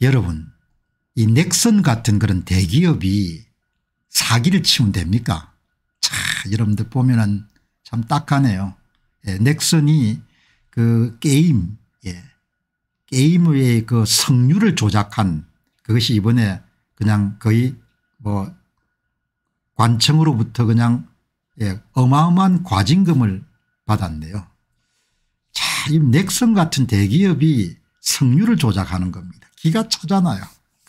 여러분 이 넥슨 같은 그런 대기업이 사기를 치면 됩니까 자 여러분들 보면은 참 딱하네요 예, 넥슨이 그 게임 예, 게임의 그 성률을 조작한 그것이 이번에 그냥 거의 뭐 관청으로부터 그냥 예, 어마어마한 과징금을 받았네요. 자, 이 넥슨 같은 대기업이 성률을 조작하는 겁니다. 기가 차잖아요.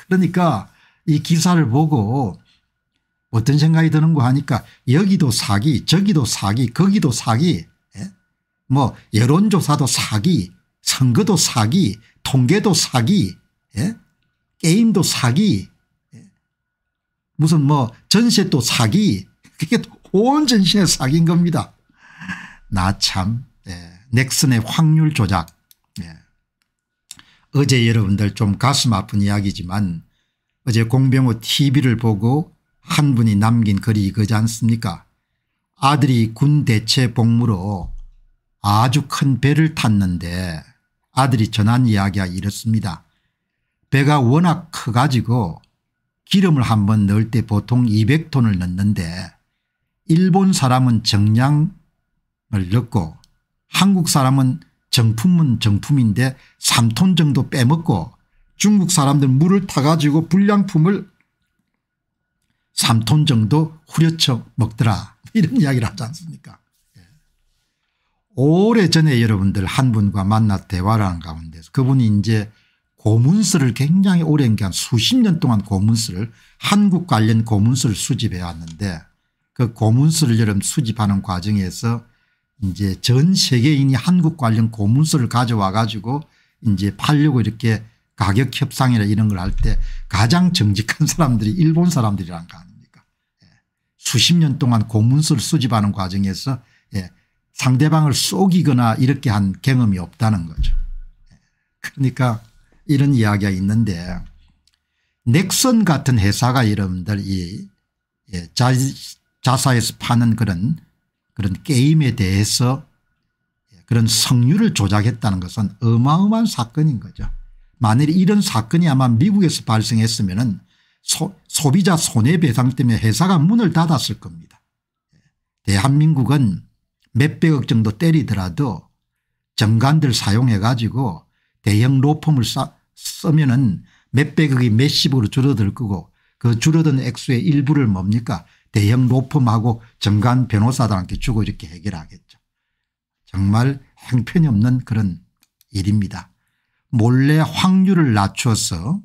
그러니까 이 기사를 보고 어떤 생각이 드는고 하니까 여기도 사기 저기도 사기 거기도 사기 예? 뭐 여론조사도 사기 선거도 사기 통계도 사기 예? 게임도 사기 예? 무슨 뭐 전세도 사기 그게 온 전신의 사기인 겁니다. 나참 예, 넥슨의 확률 조작 예. 어제 여러분들 좀 가슴 아픈 이야기지만 어제 공병호 tv를 보고 한 분이 남긴 글이 이거지 않습니까 아들이 군 대체 복무로 아주 큰 배를 탔는데 아들이 전한 이야기가 이렇습니다. 배가 워낙 커가지고 기름을 한번 넣을 때 보통 200톤을 넣는데 일본 사람은 정량을 넣고 한국 사람은 정품은 정품인데 3톤 정도 빼먹고 중국 사람들 물을 타가지고 불량품을 3톤 정도 후려쳐 먹더라 이런 이야기를 하지 않습니까 예. 오래전에 여러분들 한 분과 만나 대화를 한 가운데서 그분이 이제 고문서를 굉장히 오랜 기간 수십 년 동안 고문서를 한국 관련 고문서를 수집해 왔는데 그 고문서를 여러분 수집하는 과정에서 이제 전 세계인이 한국 관련 고문서를 가져와 가지고 이제 팔려고 이렇게 가격 협상이나 이런 걸 할 때 가장 정직한 사람들이 일본 사람들이란 거 아닙니까 예. 수십 년 동안 고문서를 수집하는 과정에서 예. 상대방을 속이거나 이렇게 한 경험이 없다는 거죠. 예. 그러니까 이런 이야기가 있는데 넥슨 같은 회사가 여러분들 이 예, 자사에서 파는 그런 그런 게임에 대해서 그런 성류를 조작했다는 것은 어마어마한 사건인 거죠. 만일 이런 사건이 아마 미국에서 발생했으면 은 소비자 손해배상 때문에 회사가 문을 닫았을 겁니다. 대한민국은 몇백억 정도 때리더라도 정관들 사용해 가지고 대형 로펌을 쓰면 은 몇백억이 몇십으로 줄어들 거고 그 줄어든 액수의 일부를 뭡니까 대형 로펌하고 정관 변호사들한테 주고 이렇게 해결하겠죠. 정말 행편이 없는 그런 일입니다. 몰래 확률을 낮춰서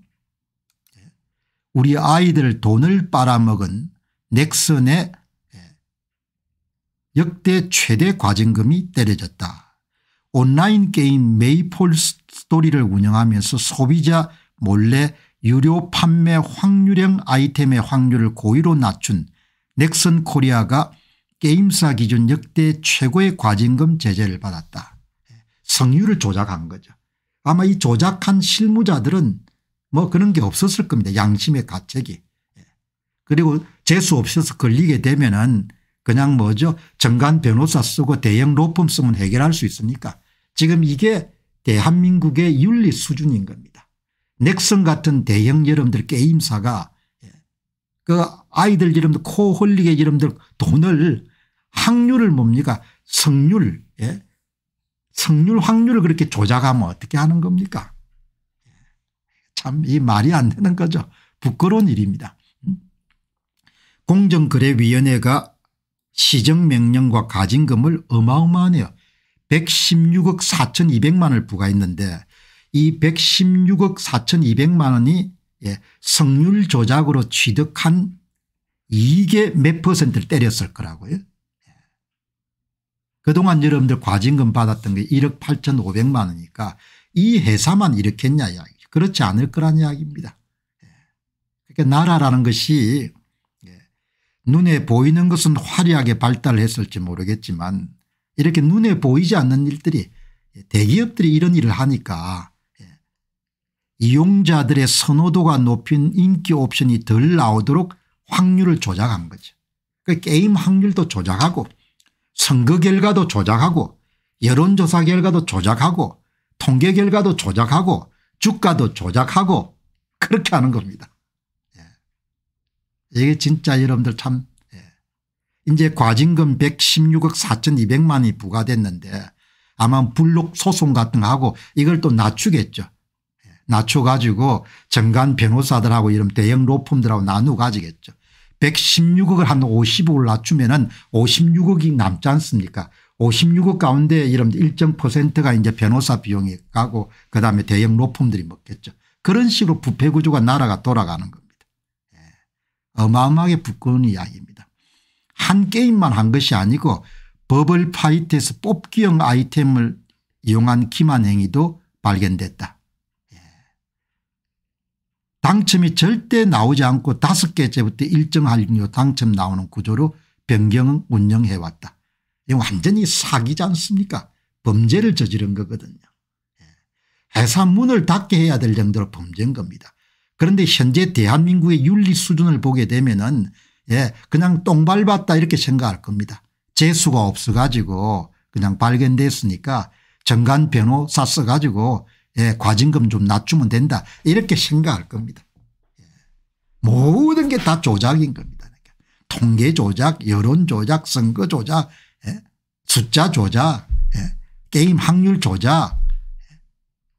우리 아이들 돈을 빨아먹은 넥슨의 역대 최대 과징금이 때려졌다. 온라인 게임 메이폴 스토리를 운영하면서 소비자 몰래 유료 판매 확률형 아이템의 확률을 고의로 낮춘 넥슨 코리아가 게임사 기준 역대 최고의 과징금 제재를 받았다. 성유를 조작한 거죠. 아마 이 조작한 실무자들은 뭐 그런 게 없었을 겁니다. 양심의 가책이. 예. 그리고 재수 없어서 걸리게 되면은 그냥 뭐죠 정관 변호사 쓰고 대형 로펌 쓰면 해결할 수있습니까 지금 이게 대한민국의 윤리 수준인 겁니다. 넥슨 같은 대형 여러분들 게임사가 그 아이들 이름들 코홀리게 이름들 돈을 확률을 뭡니까 성률 예? 성률 확률을 그렇게 조작하면 어떻게 하는 겁니까 참 이 말이 안 되는 거죠 부끄러운 일입니다 음? 공정거래위원회가 시정명령과 가진금을 어마어마하네요 116억 4200만 원을 부과했는데 이 116억 4200만 원이 예, 성률 조작으로 취득한 이익의 몇 퍼센트를 때렸을 거라고요. 예. 그동안 여러분들 과징금 받았던 게 1억 8,500만 원이니까 이 회사만 일으켰냐 이야기 그렇지 않을 거란 이야기입니다. 예. 그러니까 나라라는 것이 예, 눈에 보이는 것은 화려하게 발달했을지 모르겠지만 이렇게 눈에 보이지 않는 일들이 예, 대기업들이 이런 일을 하니까 이용자들의 선호도가 높인 인기 옵션이 덜 나오도록 확률을 조작한 거죠. 그 게임 확률도 조작하고 선거 결과도 조작하고 여론조사 결과도 조작하고 통계 결과도 조작하고 주가도 조작하고 그렇게 하는 겁니다. 예. 이게 진짜 여러분들 참 예. 이제 과징금 116억 4200만이 부과됐는데 아마 불록 소송 같은 거 하고 이걸 또 낮추겠죠. 낮춰 가지고 정관 변호사들하고 이런 대형 로펌들하고 나누어 가지겠죠. 116억을 한 50억을 낮추면 은 56억이 남지 않습니까 56억 가운데 이런 일정 퍼센트가 이제 변호사 비용이 가고 그다음에 대형 로펌들이 먹겠죠. 그런 식으로 부패 구조가 나라가 돌아가는 겁니다. 예. 어마어마하게 부끄러운 이야기입니다. 한 게임만 한 것이 아니고 버블 파이트에서 뽑기형 아이템을 이용한 기만 행위도 발견됐다. 당첨이 절대 나오지 않고 다섯 개째부터 일정 할인료 당첨 나오는 구조로 변경 은 운영해 왔다. 이 완전히 사기지 않습니까 범죄를 저지른 거거든요. 예. 해산문을 닫게 해야 될 정도로 범죄인 겁니다. 그런데 현재 대한민국의 윤리 수준을 보게 되면 은 예, 그냥 똥 밟았다 이렇게 생각할 겁니다. 재수가 없어 가지고 그냥 발견됐으니까 정관 변호사 써 가지고 예, 과징금 좀 낮추면 된다 이렇게 생각할 겁니다. 예. 모든 게 다 조작인 겁니다. 그러니까 통계 조작 여론 조작 선거 조작 예. 숫자 조작 예. 게임 확률 조작 예.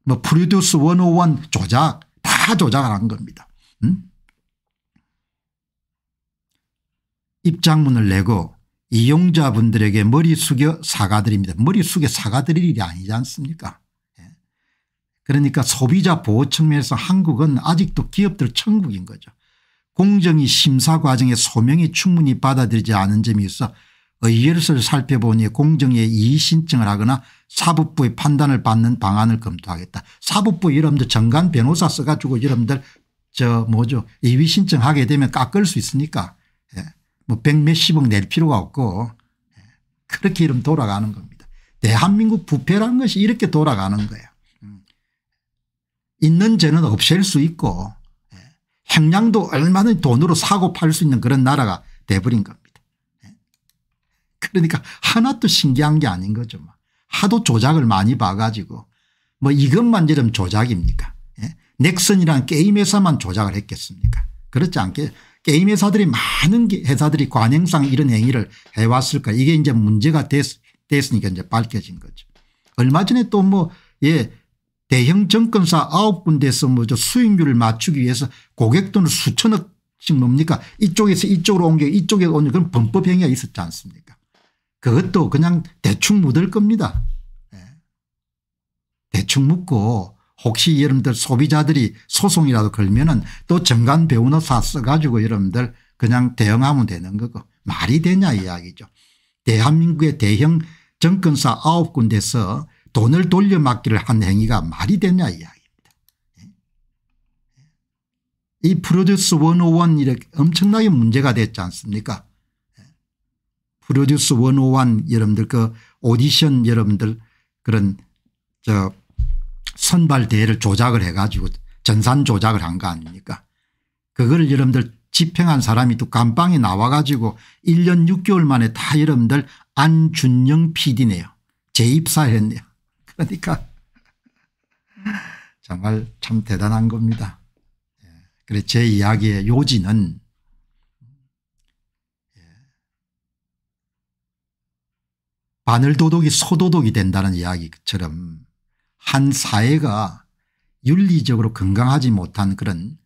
뭐 프로듀스 101 조작 다 조작을 한 겁니다. 음? 입장문을 내고 이용자분들에게 머리 숙여 사과드립니다. 머리 숙여 사과드릴 일이 아니지 않습니까 그러니까 소비자 보호 측면에서 한국은 아직도 기업들 천국인 거죠. 공정이 심사 과정의 소명이 충분히 받아들이지 않은 점이 있어 의결서를 살펴보니 공정의 이의신청을 하거나 사법부의 판단을 받는 방안을 검토하겠다. 사법부 여러분들 정관 변호사 써가지고 여러분들 저 뭐죠 이의신청하게 되면 깎을 수 있으니까 예. 뭐백 몇십억 낼 필요가 없고 예. 그렇게 이름 돌아가는 겁니다. 대한민국 부패라는 것이 이렇게 돌아가는 거예요. 있는 죄는 없앨 수 있고 예, 형량도 얼마든 돈으로 사고 팔 수 있는 그런 나라가 돼버린 겁니다. 예. 그러니까 하나도 신기한 게 아닌 거죠. 뭐. 하도 조작을 많이 봐가지고 뭐 이것만 이름 조작입니까 예? 넥슨이라 게임 회사만 조작을 했겠습니까 그렇지 않게 게임 회사들이 많은 회사들이 관행상 이런 행위를 해왔을 까 이게 이제 문제가 됐, 으니까 이제 밝혀진 거죠. 얼마 전에 또뭐예 대형 정권사 9 군데에서 뭐죠 수익률을 맞추기 위해서 고객돈을 수천억씩 뭡니까 이쪽에서 이쪽으로 옮겨 이쪽에 오는 그런 범법행위가 있었지 않습니까 그것도 그냥 대충 묻을 겁니다. 네. 대충 묻고 혹시 여러분들 소비자들이 소송이라도 걸면은 또 정관 배우노사 써가지고 여러분들 그냥 대응하면 되는 거고 말이 되냐 이야기죠. 대한민국의 대형 정권사 9 군데서 돈을 돌려막기를 한 행위가 말이 되냐 이야기입니다. 예? 예? 이 프로듀스 101 이렇게 엄청나게 문제가 됐지 않습니까 예? 프로듀스 101 여러분들 그 오디션 여러분들 그런 저 선발 대회를 조작을 해가지고 전산 조작을 한 거 아닙니까 그걸 여러분들 집행한 사람이 또 감방에 나와가지고 1년 6개월 만에 다 여러분들 안준영 PD네요. 재입사했네요. 그러니까 정말 참 대단한 겁니다. 예, 그래 제 이야기의 요지는 예, 바늘도둑이 소도둑이 된다는 이야기처럼 한 사회가 윤리적으로 건강하지 못한 그런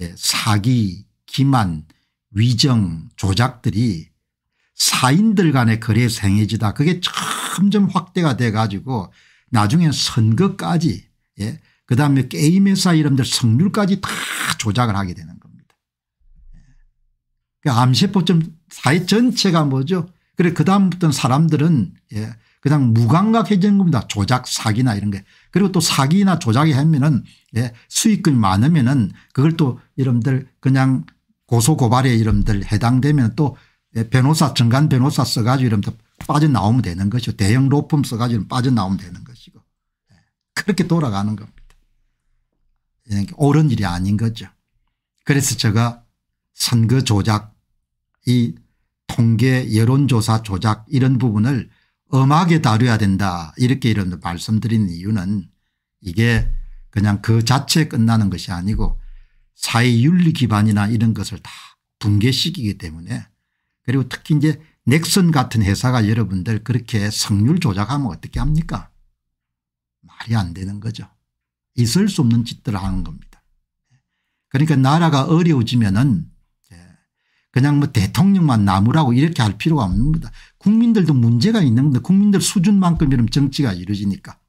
예, 사기 기만 위정 조작들이 사인들 간의 거래에서 행해지다 그게 점점 확대가 돼 가지고 나중에 선거까지 예. 그다음에 게임 회사 이름들 성률까지 다 조작을 하게 되는 겁니다. 예. 그 암세포점 사회 전체가 뭐죠. 그래 그다음부터 사람들은 예. 그냥 무감각해지는 겁니다. 조작 사기나 이런 게. 그리고 또 사기나 조작이 하면은 예, 수익금이 많으면은 그걸 또 이름들 그냥 고소고발의 이름들 해당되면 또 예, 변호사 정관 변호사 써가지고 이름들 빠져나오면 되는 것이고 대형 로펌 써가지고 빠져나오면 되는 것이고 예. 그렇게 돌아가는 겁니다. 옳은 일이 아닌 거죠. 그래서 제가 선거 조작 이 통계 여론조사 조작 이런 부분을 엄하게 다뤄야 된다 이렇게 이런 말씀드린 이유는 이게 그냥 그 자체에 끝나는 것이 아니고 사회윤리 기반이나 이런 것을 다 붕괴시키기 때문에 그리고 특히 이제 넥슨 같은 회사가 여러분들 그렇게 성률 조작하면 어떻게 합니까 말이 안 되는 거죠. 있을 수 없는 짓들을 하는 겁니다. 그러니까 나라가 어려워지면 은 그냥 뭐 대통령만 나무라고 이렇게 할 필요가 없는 겁니다. 국민들도 문제가 있는 겁니다. 국민들 수준만큼 이런 정치가 이루어지니까.